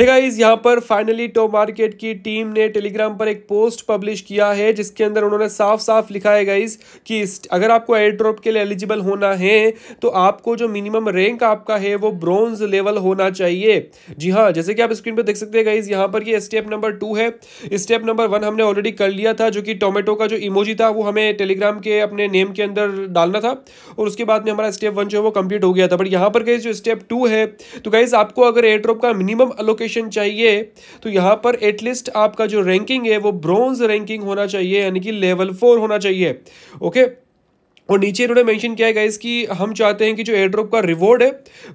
है गाइज यहाँ पर फाइनली टॉप मार्केट की टीम ने टेलीग्राम पर एक पोस्ट पब्लिश किया है जिसके अंदर उन्होंने साफ साफ लिखा है गाइज कि अगर आपको एयर ड्रॉप के लिए एलिजिबल होना है तो आपको जो मिनिमम रैंक आपका है वो ब्रॉन्ज लेवल होना चाहिए जी हाँ जैसे कि आप स्क्रीन पर देख सकते हैं गाइज यहाँ पर ये स्टेप नंबर टू है स्टेप नंबर वन हमने ऑलरेडी कर लिया था जो कि टोमेटो का जो इमोजी था वो हमें टेलीग्राम के अपने नेम के अंदर डालना था और उसके बाद में हमारा स्टेप वन जो है वो कंप्लीट हो गया था बट यहाँ पर गई जो स्टेप टू है तो गाइज आपको अगर एयर ड्रॉप का मिनिमम अलोकेशन क्वालिफिकेशन चाहिए तो यहाँ पर एटलीस्ट आपका जो रैंकिंग है वो ब्रॉन्ज रैंकिंग होना चाहिए यानी कि लेवल फोर होना चाहिए ओके और नीचे इन्होंने मेंशन किया है गाइस कि हम चाहते हैं कि जो एयरड्रॉप का रिवॉर्ड है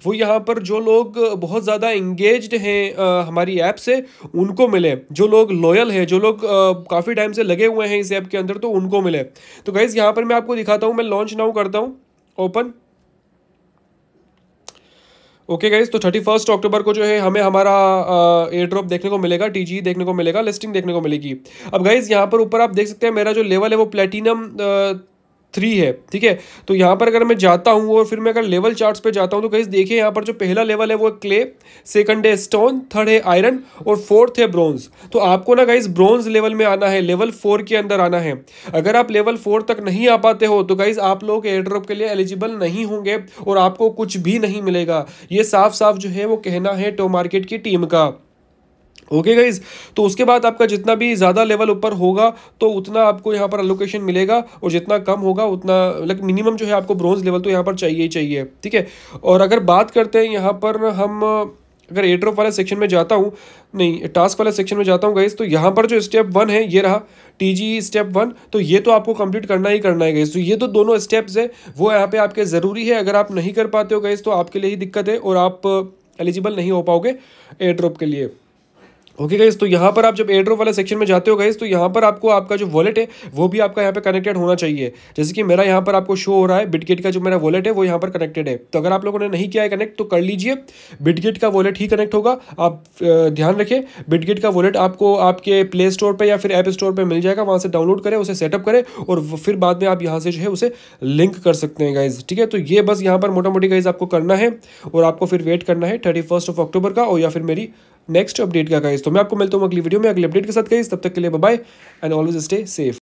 वो यहाँ पर जो लोग बहुत ज़्यादा इंगेज्ड हैं हमारी ऐप से उनको मिले जो लोग लॉयल हैं जो लोग काफ़ी टाइम से लगे हुए हैं इस ऐप के अंदर तो उनको मिले तो गाइज़ यहाँ पर मैं आपको दिखाता हूँ मैं लॉन्च नाउ करता हूँ ओपन ओके गाइज तो थर्टी फर्स्ट अक्टूबर को जो है हमें हमारा एयर ड्रॉप देखने को मिलेगा टीजी देखने को मिलेगा लिस्टिंग देखने को मिलेगी अब गाइज यहाँ पर ऊपर आप देख सकते हैं मेरा जो लेवल है वो प्लेटिनम थ्री है ठीक है तो यहाँ पर अगर मैं जाता हूँ और फिर मैं अगर लेवल चार्ट्स पे जाता हूँ तो कहीं देखिए यहाँ पर जो पहला लेवल है वो क्ले सेकंड है स्टोन थर्ड है आयरन और फोर्थ है ब्रॉन्ज तो आपको ना गाइज ब्रॉन्ज लेवल में आना है लेवल फोर के अंदर आना है अगर आप लेवल फोर तक नहीं आ पाते हो तो गाइज आप लोग एयर ड्रॉप के लिए एलिजिबल नहीं होंगे और आपको कुछ भी नहीं मिलेगा ये साफ साफ जो है वो कहना है टो मार्केट की टीम का ओके okay गाइज तो उसके बाद आपका जितना भी ज़्यादा लेवल ऊपर होगा तो उतना आपको यहाँ पर अलोकेशन मिलेगा और जितना कम होगा उतना लाइक मिनिमम जो है आपको ब्रॉन्ज लेवल तो यहाँ पर चाहिए ही चाहिए ठीक है और अगर बात करते हैं यहाँ पर हम अगर एड्रोप वाले सेक्शन में जाता हूँ नहीं टास्क वाले सेक्शन में जाता हूँ गाइज तो यहाँ पर जो स्टेप वन है ये रहा टी स्टेप वन तो ये तो आपको कंप्लीट करना ही करना है गैस तो ये तो दोनों स्टेप्स है वो यहाँ पर आपके ज़रूरी है अगर आप नहीं कर पाते हो गैस तो आपके लिए ही दिक्कत है और आप एलिजिबल नहीं हो पाओगे एड्रोप के लिए ओके गाइज तो यहाँ पर आप जब एड्रो वाले सेक्शन में जाते हो गाइज तो यहाँ पर आपको आपका जो वॉलेट है वो भी आपका यहाँ पे कनेक्टेड होना चाहिए जैसे कि मेरा यहाँ पर आपको शो हो रहा है बिटगेट का जो मेरा वॉलेट है वो यहाँ पर कनेक्टेड है तो अगर आप लोगों ने नहीं किया है कनेक्ट तो कर लीजिए बिटगेट का वॉलेट ही कनेक्ट होगा आप ध्यान रखें बिटगेट का वॉलेट आपको आपके प्ले स्टोर पर या फिर ऐप स्टोर पर मिल जाएगा वहाँ से डाउनलोड करें उसे सेटअप करें और फिर बाद में आप यहाँ से जो है उसे लिंक कर सकते हैं गाइज ठीक है तो ये बस यहाँ पर मोटा मोटी गाइज आपको करना है और आपको फिर वेट करना है थर्टी ऑफ अक्टूबर का और या फिर मेरी नेक्स्ट अपडेट का गाइस तो मैं आपको मिलता हूँ अगली वीडियो में अगले अपडेट के साथ गाइस तब तक के लिए bye and always stay safe